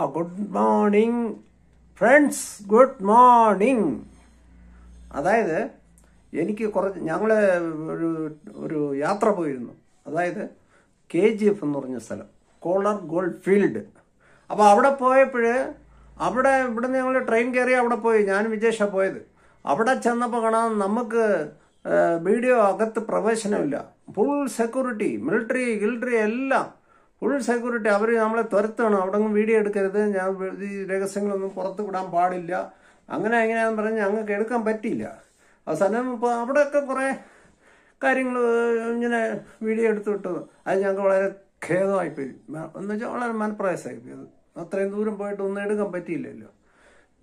ആ good morning friends good morning അതായത് എനിക്ക് കുറച്ച് ഞങ്ങൾ ഒരു ഒരു യാത്ര പോയിരുന്നു അതായത് കെ ജി എഫ് എന്ന് പറഞ്ഞ സ്ഥലം കോളർ ഗോൾഡ് ഫീൽഡ് അപ്പോൾ അവിടെ പോയപ്പോൾ അവിടെ ഇവിടുന്ന് ഞങ്ങൾ ട്രെയിൻ കയറി അവിടെ പോയി ഞാൻ വിജേഷ പോയത് അവിടെ ചെന്നപ്പോൾ കാണാൻ നമുക്ക് വീഡിയോ അകത്ത് പ്രവേശനമില്ല ഫുൾ സെക്യൂരിറ്റി മിലിറ്ററി ഗിൽട്ടറി എല്ലാം ഫുൾ സെക്യൂരിറ്റി അവർ നമ്മളെ തുരത്താണ് അവിടെ വീഡിയോ എടുക്കരുത് ഞാൻ ഈ രഹസ്യങ്ങളൊന്നും പുറത്തു വിടാൻ പാടില്ല അങ്ങനെ എങ്ങനെയാന്ന് പറഞ്ഞ് ഞങ്ങൾക്ക് എടുക്കാൻ പറ്റിയില്ല അവസാനം ഇപ്പോൾ അവിടെയൊക്കെ കുറേ കാര്യങ്ങൾ ഇങ്ങനെ വീഡിയോ എടുത്തു വിട്ടത് അത് ഞങ്ങൾക്ക് വളരെ ഖേദമായിപ്പോയി എന്ന് വെച്ചാൽ വളരെ മനപ്രയാസമായിപ്പോയി അത് അത്രയും ദൂരം പോയിട്ട് ഒന്നും എടുക്കാൻ പറ്റിയില്ലല്ലോ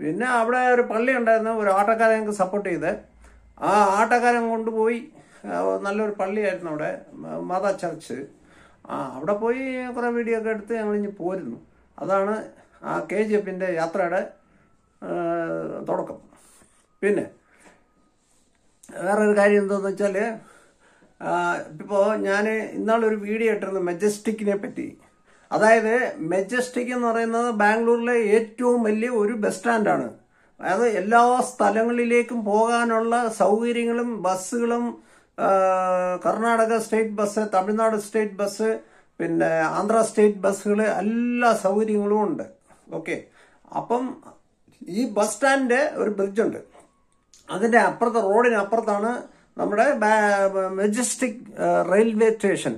പിന്നെ അവിടെ ഒരു പള്ളി ഉണ്ടായിരുന്ന ഒരു ആട്ടക്കാരൻ ഞങ്ങൾക്ക് സപ്പോർട്ട് ചെയ്ത് ആ ആട്ടക്കാരൻ കൊണ്ടുപോയി നല്ലൊരു പള്ളിയായിരുന്നു അവിടെ മത ചർച്ച് ആ അവിടെ പോയി കുറേ വീഡിയോ ഒക്കെ എടുത്ത് ഞങ്ങൾ ഇനി പോരുന്നു അതാണ് ആ കെ ജി എഫിൻ്റെ യാത്രയുടെ തുടക്കം പിന്നെ വേറൊരു കാര്യം എന്താണെന്ന് വെച്ചാൽ ഇപ്പോൾ ഞാൻ ഇന്നാളൊരു വീഡിയോ ഇട്ടിരുന്നു മെജസ്റ്റിക്കിനെ പറ്റി അതായത് മെജസ്റ്റിക് എന്ന് പറയുന്നത് ബാംഗ്ലൂരിലെ ഏറ്റവും വലിയ ഒരു ബസ് സ്റ്റാൻഡാണ് അതായത് എല്ലാ സ്ഥലങ്ങളിലേക്കും പോകാനുള്ള സൗകര്യങ്ങളും ബസ്സുകളും Karnataka state bus Tamil Nadu state bus പിന്നെ ആന്ധ്ര സ്റ്റേറ്റ് ബസ്സുകൾ എല്ലാ സൗകര്യങ്ങളും ഉണ്ട് ഓക്കെ അപ്പം ഈ ബസ് സ്റ്റാൻഡ് ഒരു ബ്രിഡ്ജുണ്ട് അതിൻ്റെ അപ്പുറത്തെ റോഡിന് അപ്പുറത്താണ് നമ്മുടെ മെജസ്റ്റിക് റെയിൽവേ സ്റ്റേഷൻ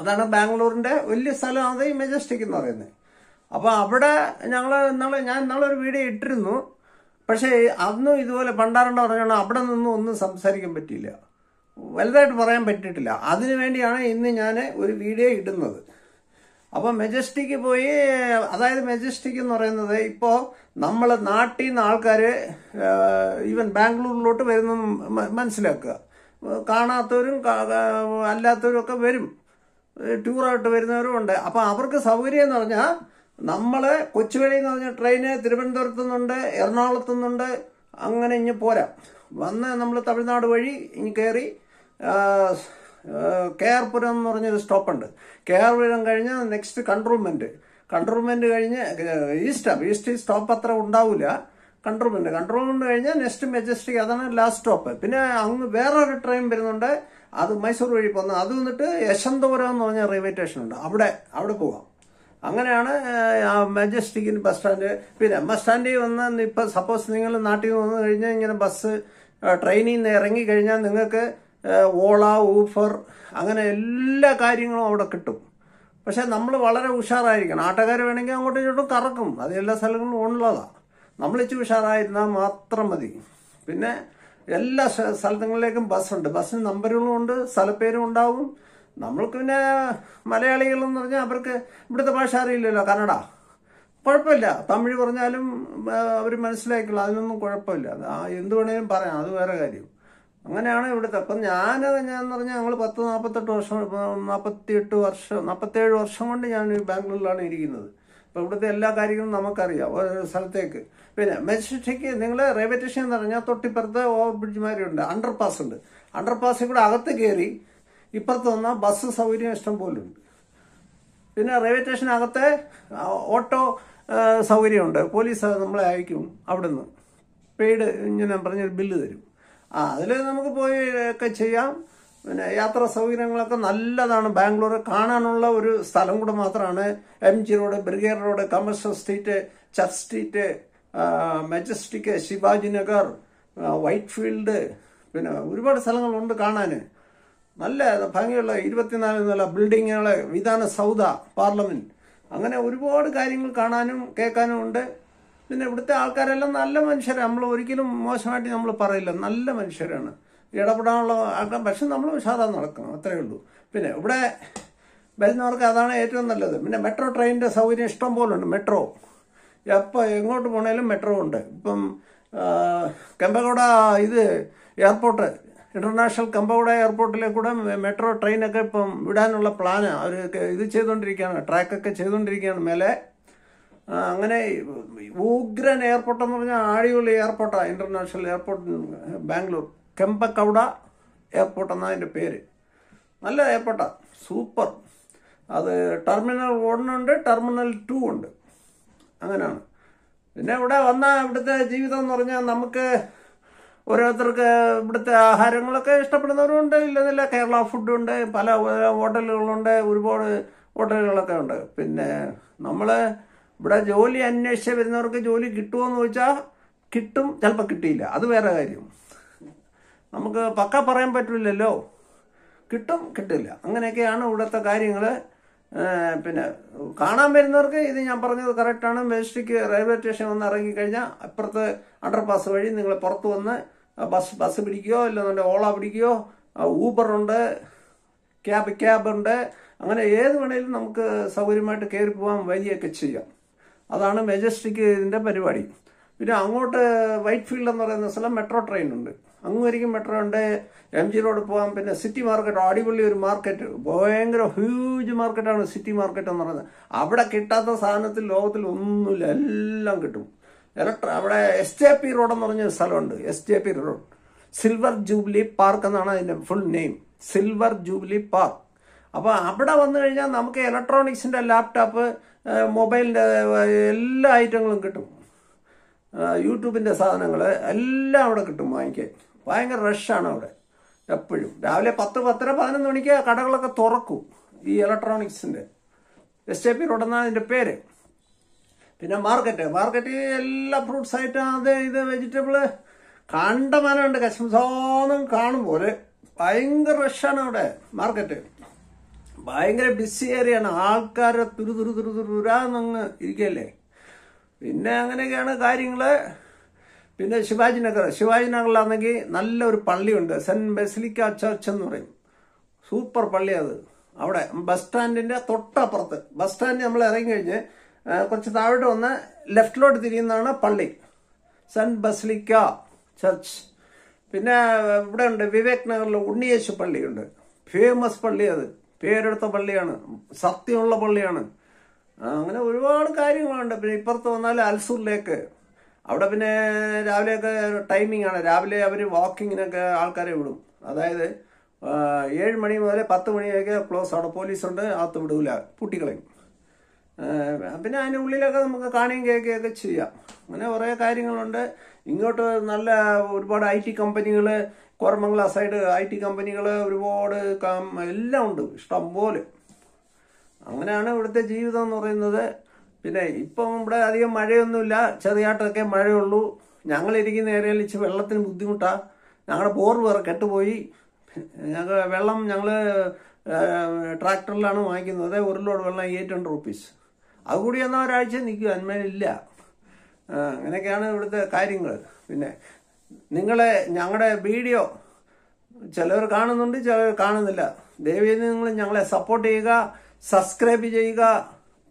അതാണ് ബാംഗ്ലൂരിൻ്റെ വലിയ സ്ഥലമാണ് ഈ മെജസ്റ്റിക് എന്ന് പറയുന്നത് അപ്പോൾ അവിടെ ഞങ്ങൾ ഇന്നാളെ ഞാൻ ഇന്നാളെ ഒരു വീഡിയോ ഇട്ടിരുന്നു പക്ഷേ അന്നും ഇതുപോലെ പണ്ടാറണ്ട പറഞ്ഞാൽ അവിടെ നിന്നും ഒന്നും സംസാരിക്കാൻ പറ്റിയില്ല വലുതായിട്ട് പറയാൻ പറ്റിയിട്ടില്ല അതിനു വേണ്ടിയാണ് ഇന്ന് ഞാൻ ഒരു വീഡിയോ ഇടുന്നത് അപ്പോൾ മെജസ്റ്റിക്ക് പോയി അതായത് മെജസ്റ്റിക് എന്ന് പറയുന്നത് ഇപ്പോൾ നമ്മൾ നാട്ടിൽ നിന്ന് ആൾക്കാർ ഈവൻ ബാംഗ്ലൂരിലോട്ട് വരുന്ന മനസ്സിലാക്കുക കാണാത്തവരും അല്ലാത്തവരും ഒക്കെ വരും ടൂറായിട്ട് വരുന്നവരും ഉണ്ട് അപ്പോൾ അവർക്ക് സൗകര്യം എന്ന് പറഞ്ഞാൽ നമ്മൾ കൊച്ചുവേളി എന്ന് പറഞ്ഞ ട്രെയിന് തിരുവനന്തപുരത്തു നിന്നുണ്ട് എറണാകുളത്തു നിന്നുണ്ട് അങ്ങനെ ഇഞ്ഞ് പോരാ വന്ന് നമ്മൾ തമിഴ്നാട് വഴി ഇനി കയറി കെയർപുരം എന്ന് പറഞ്ഞൊരു സ്റ്റോപ്പുണ്ട് കെയർപുരം കഴിഞ്ഞ് നെക്സ്റ്റ് കൺട്രോൾമെൻറ്റ് കൺട്രോൾമെൻറ്റ് കഴിഞ്ഞ് ആ ഈസ്റ്റ് സ്റ്റോപ്പ് അത്ര ഉണ്ടാവില്ല കൺട്രോൾമെൻറ്റ് കൺട്രോൾമെൻറ്റ് കഴിഞ്ഞാൽ നെക്സ്റ്റ് മെജസ്റ്റിക് അതാണ് ലാസ്റ്റ് സ്റ്റോപ്പ് പിന്നെ അങ്ങ് വേറൊരു ട്രെയിൻ വരുന്നുണ്ട് അത് മൈസൂർ വഴി പോകുന്ന അത് വന്നിട്ട് യശന്തപുരം എന്ന് പറഞ്ഞ റെയിൽവേ സ്റ്റേഷൻ ഉണ്ട് അവിടെ അവിടെ പോവാം അങ്ങനെയാണ് മജസ്റ്റിക്കിന് ബസ് സ്റ്റാൻഡ് പിന്നെ ബസ് സ്റ്റാൻഡിൽ വന്ന് ഇപ്പം സപ്പോസ് നിങ്ങൾ നാട്ടിൽ വന്നു കഴിഞ്ഞാൽ ഇങ്ങനെ ബസ് ട്രെയിനിൽ നിന്ന് ഇറങ്ങി കഴിഞ്ഞാൽ നിങ്ങൾക്ക് ഓള ഊഫർ അങ്ങനെ എല്ലാ കാര്യങ്ങളും അവിടെ കിട്ടും പക്ഷേ നമ്മൾ വളരെ ഉഷാറായിരിക്കണം ആട്ടക്കാർ വേണമെങ്കിൽ അങ്ങോട്ടും ഇങ്ങോട്ടും കറക്കും അത് എല്ലാ സ്ഥലങ്ങളും ഉള്ളതാണ് നമ്മൾ ഇച്ചിരി ഉഷാറായിരുന്നാൽ മാത്രം മതി പിന്നെ എല്ലാ സ്ഥലങ്ങളിലേക്കും ബസ്സുണ്ട് ബസ്സിന് നമ്പറുകളും ഉണ്ട് സ്ഥലപ്പേരും ഉണ്ടാവും നമ്മൾക്ക് പിന്നെ മലയാളികളെന്ന് പറഞ്ഞാൽ അവർക്ക് ഇവിടുത്തെ ഭാഷ അറിയില്ലല്ലോ കന്നഡ കുഴപ്പമില്ല തമിഴ് പറഞ്ഞാലും അവർ മനസ്സിലാക്കില്ല അതിനൊന്നും കുഴപ്പമില്ല എന്ത് വേണേലും പറയാം അത് വേറെ കാര്യം അങ്ങനെയാണ് ഇവിടുത്തെ അപ്പം ഞാൻ ഞാൻ പറഞ്ഞാൽ ഞങ്ങൾ പത്ത് നാൽപ്പത്തെട്ട് വർഷം നാൽപ്പത്തിയെട്ട് വർഷം നാൽപ്പത്തേഴ് വർഷം കൊണ്ട് ഞാൻ ബാംഗ്ലൂരിലാണ് ഇരിക്കുന്നത് അപ്പോൾ ഇവിടുത്തെ എല്ലാ കാര്യങ്ങളും നമുക്കറിയാം ഓരോ സ്ഥലത്തേക്ക് പിന്നെ മെജിസ്ട്രേക്ക് നിങ്ങൾ റെയിൽവേ സ്റ്റേഷൻ എന്ന് പറഞ്ഞാൽ തൊട്ടിപ്പുറത്ത് ഓവർ ബ്രിഡ്ജ് അണ്ടർ പാസ് ഉണ്ട് അണ്ടർ പാസ് കൂടെ അകത്ത് കയറി ഇപ്പുറത്ത് വന്നാൽ ബസ് സൗകര്യം ഇഷ്ടം പോലെ ഉണ്ട് പിന്നെ റെയിൽവേ സ്റ്റേഷനകത്തെ ഓട്ടോ സൗകര്യമുണ്ട് പോലീസ് നമ്മളെ അയക്കും അവിടുന്ന് പെയ്ഡ് ഞാൻ പറഞ്ഞൊരു ബില്ല് തരും ആ അതിൽ നമുക്ക് പോയി ഒക്കെ ചെയ്യാം പിന്നെ യാത്രാ സൗകര്യങ്ങളൊക്കെ നല്ലതാണ് ബാംഗ്ലൂർ കാണാനുള്ള ഒരു സ്ഥലം കൂടെ മാത്രമാണ് M G road brigade road commercial street church street Majestic Shivaji Nagar Whitefield പിന്നെ ഒരുപാട് സ്ഥലങ്ങളുണ്ട് കാണാൻ നല്ല ഭംഗിയുള്ള ഇരുപത്തിനാല് നില ബിൽഡിങ്ങുകൾ വിധാന സൗദ പാർലമെൻറ്റ് അങ്ങനെ ഒരുപാട് കാര്യങ്ങൾ കാണാനും കേൾക്കാനും ഉണ്ട് പിന്നെ ഇവിടുത്തെ ആൾക്കാരെല്ലാം നല്ല മനുഷ്യരാണ് നമ്മൾ ഒരിക്കലും മോശമായിട്ട് നമ്മൾ പറയില്ല നല്ല മനുഷ്യരാണ് ഇടപെടാനുള്ള ആൾക്കാർ പക്ഷെ നമ്മൾ സാധാരണ നടക്കണം അത്രയേ ഉള്ളൂ പിന്നെ ഇവിടെ വരുന്നവർക്ക് അതാണ് ഏറ്റവും നല്ലത് പിന്നെ മെട്രോ ട്രെയിനിൻ്റെ സൗകര്യം ഇഷ്ടം പോലെ ഉണ്ട് മെട്രോ എപ്പോൾ എങ്ങോട്ട് പോകണേലും മെട്രോ ഉണ്ട് ഇപ്പം കെമ്പകോട ഇത് എയർപോർട്ട് ഇൻ്റർനാഷണൽ കമ്പകോട എയർപോർട്ടിലെ കൂടെ മെട്രോ ട്രെയിനൊക്കെ ഇപ്പം വിടാനുള്ള പ്ലാന് അവർ ഇത് ചെയ്തുകൊണ്ടിരിക്കുകയാണ് ട്രാക്കൊക്കെ ചെയ്തുകൊണ്ടിരിക്കുകയാണ് മേലെ അങ്ങനെ ഉഗ്രൻ എയർപോർട്ട് എന്ന് പറഞ്ഞാൽ ആഴിയുള്ള എയർപോർട്ടാണ് international airport Bangalore Kempegowda airport എന്നാണ് അതിൻ്റെ പേര് നല്ല എയർപോർട്ടാണ് സൂപ്പർ അത് ടെർമിനൽ ഉണ്ട് ടെർമിനൽ ടു ഉണ്ട് അങ്ങനെയാണ് പിന്നെ ഇവിടെ വന്ന ഇവിടുത്തെ ജീവിതം എന്ന് പറഞ്ഞാൽ നമുക്ക് ഓരോരുത്തർക്ക് ഇവിടുത്തെ ആഹാരങ്ങളൊക്കെ ഇഷ്ടപ്പെടുന്നവരുണ്ട് ഇല്ലെന്നില്ല കേരള ഫുഡുണ്ട് പല ഹോട്ടലുകളുണ്ട് ഒരുപാട് ഹോട്ടലുകളൊക്കെ ഉണ്ട് പിന്നെ നമ്മൾ ഇവിടെ ജോലി അന്വേഷിച്ച് വരുന്നവർക്ക് ജോലി കിട്ടുമോ എന്ന് ചോദിച്ചാൽ കിട്ടും ചിലപ്പോൾ കിട്ടിയില്ല അത് വേറെ കാര്യം നമുക്ക് പക്ക പറയാൻ പറ്റില്ലല്ലോ കിട്ടും കിട്ടില്ല അങ്ങനെയൊക്കെയാണ് ഇവിടുത്തെ കാര്യങ്ങൾ പിന്നെ കാണാൻ വരുന്നവർക്ക് ഇത് ഞാൻ പറഞ്ഞത് കറക്റ്റാണ് മേസ്ട്രിക്ക് റെയിൽവേ സ്റ്റേഷൻ വന്ന് ഇറങ്ങിക്കഴിഞ്ഞാൽ അപ്പുറത്ത് അണ്ടർപാസ് വഴി നിങ്ങൾ പുറത്ത് വന്ന് ബസ് ബസ് പിടിക്കുകയോ അല്ലെന്നുണ്ടെങ്കിൽ ഓള പിടിക്കുകയോ ഊബറുണ്ട് ക്യാബ് ക്യാബുണ്ട് അങ്ങനെ ഏത് വേണേലും നമുക്ക് സൗകര്യമായിട്ട് കയറി പോകാൻ വഴിയൊക്കെ ചെയ്യാം അതാണ് മെജസ്റ്റിക് ഇതിൻ്റെ പരിപാടി പിന്നെ അങ്ങോട്ട് വൈറ്റ് ഫീൽഡ് എന്ന് പറയുന്ന സ്ഥലം മെട്രോ ട്രെയിൻ ഉണ്ട് അങ്ങ് മെട്രോ ഉണ്ട് എം ജി റോഡ് പോകാം പിന്നെ സിറ്റി മാർക്കറ്റ് അടിപൊളി ഒരു മാർക്കറ്റ് ഭയങ്കര ഹ്യൂജ് മാർക്കറ്റാണ് സിറ്റി മാർക്കറ്റ് എന്ന് പറയുന്നത് അവിടെ കിട്ടാത്ത സാധനത്തിൽ ലോകത്തിൽ ഒന്നുമില്ല എല്ലാം കിട്ടും ഇലക്ട്ര അവിടെ എസ് ജെ പി റോഡ് എന്ന് പറഞ്ഞൊരു സ്ഥലമുണ്ട് S J P road silver jubilee park എന്നാണ് അതിൻ്റെ full name silver jubilee park അപ്പോൾ അവിടെ വന്നു കഴിഞ്ഞാൽ നമുക്ക് ഇലക്ട്രോണിക്സിൻ്റെ ലാപ്ടോപ്പ് മൊബൈലിൻ്റെ എല്ലാ ഐറ്റങ്ങളും കിട്ടും യൂട്യൂബിൻ്റെ സാധനങ്ങൾ എല്ലാം അവിടെ കിട്ടും വാങ്ങിക്കാൻ ഭയങ്കര റഷാണ് അവിടെ എപ്പോഴും രാവിലെ പത്ത് പത്തര പതിനൊന്ന് മണിക്ക് കടകളൊക്കെ തുറക്കും ഈ ഇലക്ട്രോണിക്സിൻ്റെ എസ് ടി പി റോഡെന്നാണ് അതിൻ്റെ പേര് പിന്നെ മാർക്കറ്റ് മാർക്കറ്റ് എല്ലാ ഫ്രൂട്ട്സ് ആയിട്ടും അത് ഇത് വെജിറ്റബിൾ കണ്ടമാനമുണ്ട് കശ്മസാദം കാണും പോലെ ഭയങ്കര റഷാണ് അവിടെ മാർക്കറ്റ് ഭയങ്കര ബിസി ഏരിയയാണ് ആൾക്കാരെ തുരു തുരു തുരു തുരുരാന്നങ്ങ് ഇരിക്കല്ലേ പിന്നെ അങ്ങനെയൊക്കെയാണ് കാര്യങ്ങൾ പിന്നെ ശിവാജി നഗർ ശിവാജി നഗറിലാണെങ്കിൽ നല്ലൊരു പള്ളിയുണ്ട് സെൻറ്റ് ബെസിലിക്ക ചർച്ച് എന്ന് പറയും സൂപ്പർ പള്ളി അത് അവിടെ ബസ് സ്റ്റാൻഡിൻ്റെ തൊട്ടപ്പുറത്ത് ബസ് സ്റ്റാൻഡിൽ നമ്മൾ ഇറങ്ങി കഴിഞ്ഞ് കുറച്ച് താഴോട്ട് വന്ന് ലെഫ്റ്റിലോട്ട് തിരിയുന്നതാണ് പള്ളി സെൻറ്റ് ബസിലിക്ക ചർച്ച് പിന്നെ ഇവിടെ ഉണ്ട് വിവേക് നഗറിൽ ഉണ്ണിയേശു പള്ളിയുണ്ട് ഫേമസ് പള്ളി അത് പേരെടുത്ത പള്ളിയാണ് സത്യമുള്ള പള്ളിയാണ് അങ്ങനെ ഒരുപാട് കാര്യങ്ങളുണ്ട് പിന്നെ ഇപ്പുറത്ത് വന്നാൽ അൽസൂറിലേക്ക് അവിടെ പിന്നെ രാവിലെയൊക്കെ ടൈമിംഗ് ആണ് രാവിലെ അവർ വാക്കിങ്ങിനൊക്കെ ആൾക്കാരെ വിടും അതായത് ഏഴ് മണി മുതൽ പത്ത് മണി ക്ലോസ് ആണ് പോലീസുണ്ട് അകത്ത് വിടൂല കുട്ടികളെയും പിന്നെ അതിൻ്റെ ഉള്ളിലൊക്കെ നമുക്ക് കാണുകയും കേൾക്കുകയൊക്കെ ചെയ്യാം അങ്ങനെ കുറേ കാര്യങ്ങളുണ്ട് ഇങ്ങോട്ട് നല്ല ഒരുപാട് ഐ ടി കമ്പനികൾ കോർമംഗല സൈഡ് ഐ ടി കമ്പനികൾ ഒരുപാട് എല്ലാം ഉണ്ട് ഇഷ്ടം പോലെ അങ്ങനെയാണ് ഇവിടുത്തെ ജീവിതം എന്ന് പറയുന്നത് പിന്നെ ഇപ്പം ഇവിടെ അധികം മഴയൊന്നുമില്ല ചെറിയാട്ടൊക്കെ മഴയുള്ളൂ ഞങ്ങളിരിക്കുന്ന ഏരിയയിൽ ഇച്ചിരി വെള്ളത്തിന് ബുദ്ധിമുട്ടാണ് ഞങ്ങളുടെ ബോർ വേറെ കെട്ടുപോയി ഞങ്ങൾ വെള്ളം ഞങ്ങൾ ട്രാക്ടറിലാണ് വാങ്ങിക്കുന്നത് ഒരു ലോഡ് വെള്ളം എയ്റ്റ് ഹൺഡ്രഡ് റുപ്പീസ് അതുകൂടി എന്നാൽ ഒരാഴ്ച നിൽക്കുക അന്മേലില്ല അങ്ങനെയൊക്കെയാണ് ഇവിടുത്തെ കാര്യങ്ങൾ പിന്നെ നിങ്ങളെ ഞങ്ങളുടെ വീഡിയോ ചിലവർ കാണുന്നുണ്ട് ചിലർ കാണുന്നില്ല ദയവേദി നിങ്ങൾ ഞങ്ങളെ സപ്പോർട്ട് ചെയ്യുക സബ്സ്ക്രൈബ് ചെയ്യുക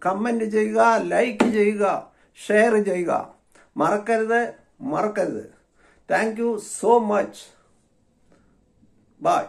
കമൻറ്റ് ചെയ്യുക ലൈക്ക് ചെയ്യുക ഷെയർ ചെയ്യുക മറക്കരുത് മറക്കരുത് thank you so much by